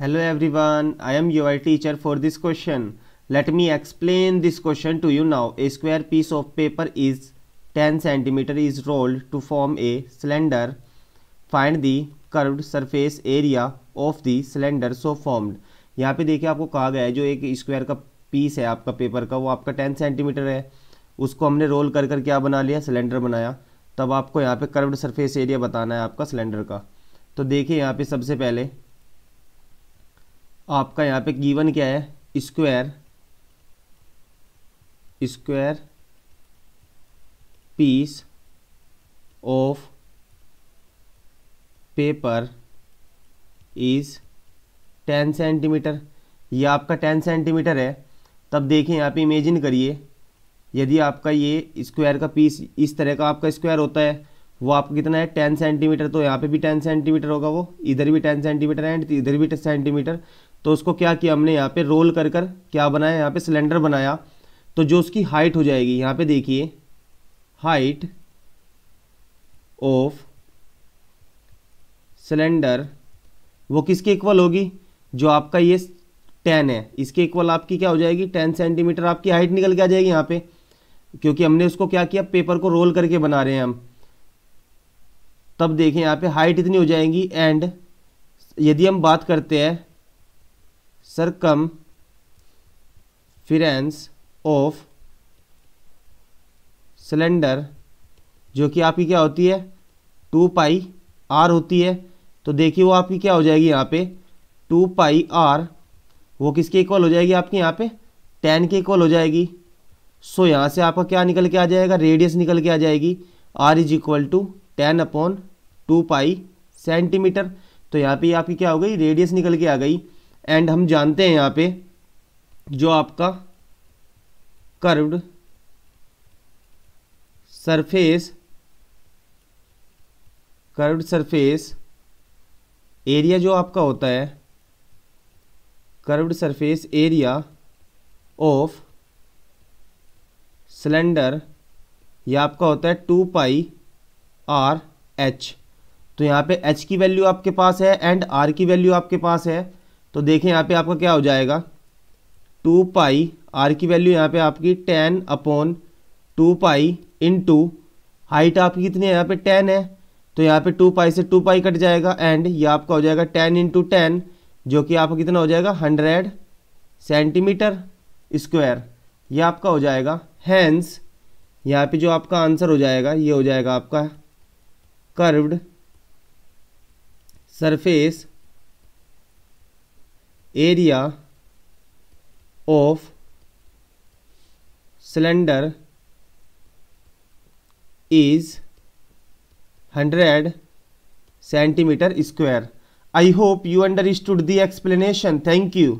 hello everyone I am your teacher for this question let me explain this question to you now a square piece of paper is ten centimetre is rolled to form a cylinder find the curved surface area of the cylinder so formed यहाँ पे देखिए आपको कहा गया है जो एक square का पीस है आपका पेपर का वो आपका टेन सेंटीमीटर है उसको हमने रोल कर कर क्या बना लिया सिलेंडर बनाया तब आपको यहाँ पर कर्व्ड सरफेस एरिया बताना है आपका सिलेंडर का तो देखिए यहाँ पे सबसे पहले आपका यहाँ पे गिवन क्या है square square piece of paper is ten centimetre ये आपका टेन सेंटीमीटर है तब देखिए यहाँ पे इमेजिन करिए यदि आपका ये स्क्वायर का पीस इस तरह का आपका स्क्वायर होता है वो आपका कितना है टेन सेंटीमीटर तो यहाँ पे भी टेन सेंटीमीटर होगा वो इधर भी टेन सेंटीमीटर एंड इधर भी टेन सेंटीमीटर तो उसको क्या किया हमने यहाँ पे रोल कर कर क्या बनाया यहाँ पे सिलेंडर बनाया तो जो उसकी हाइट हो जाएगी यहाँ पे देखिए हाइट ऑफ सिलेंडर वो किसके इक्वल होगी जो आपका ये टेन है इसके इक्वल आपकी क्या हो जाएगी टेन सेंटीमीटर आपकी हाइट निकल के आ जाएगी यहाँ पे क्योंकि हमने उसको क्या किया पेपर को रोल करके बना रहे हैं हम तब देखें यहाँ पे हाइट इतनी हो जाएगी एंड यदि हम बात करते हैं सरकम फिरेंस ऑफ सिलेंडर जो कि आपकी क्या होती है टू पाई आर होती है तो देखिए वो आपकी क्या हो जाएगी यहाँ पे टू पाई आर वो किसके इक्वल हो जाएगी आपके यहाँ पे टेन के इक्वल हो जाएगी सो so, यहाँ से आपका क्या निकल के आ जाएगा रेडियस निकल के आ जाएगी R is equal to ten upon two pi centimetre तो यहाँ पे आपकी क्या हो गई रेडियस निकल के आ गई एंड हम जानते हैं यहाँ पे जो आपका curved surface curved surface area जो आपका होता है curved surface area of cylinder यह आपका होता है टू पाई आर एच तो यहाँ पे एच की वैल्यू आपके पास है एंड आर की वैल्यू आपके पास है तो देखें यहाँ पे आपका क्या हो जाएगा टू पाई आर की वैल्यू यहाँ पे आपकी ten upon two pi into height आपकी कितनी है यहाँ पे टेन है तो यहाँ पे टू पाई से टू पाई कट जाएगा एंड ये आपका हो जाएगा टेन इंटू टेन जो कि आपका कितना हो जाएगा हंड्रेड सेंटीमीटर स्क्वायर ये आपका हो जाएगा हैंस यहाँ पे जो आपका आंसर हो जाएगा ये हो जाएगा आपका curved surface area of cylinder is 100 centimeter square i hope you understood the explanation thank you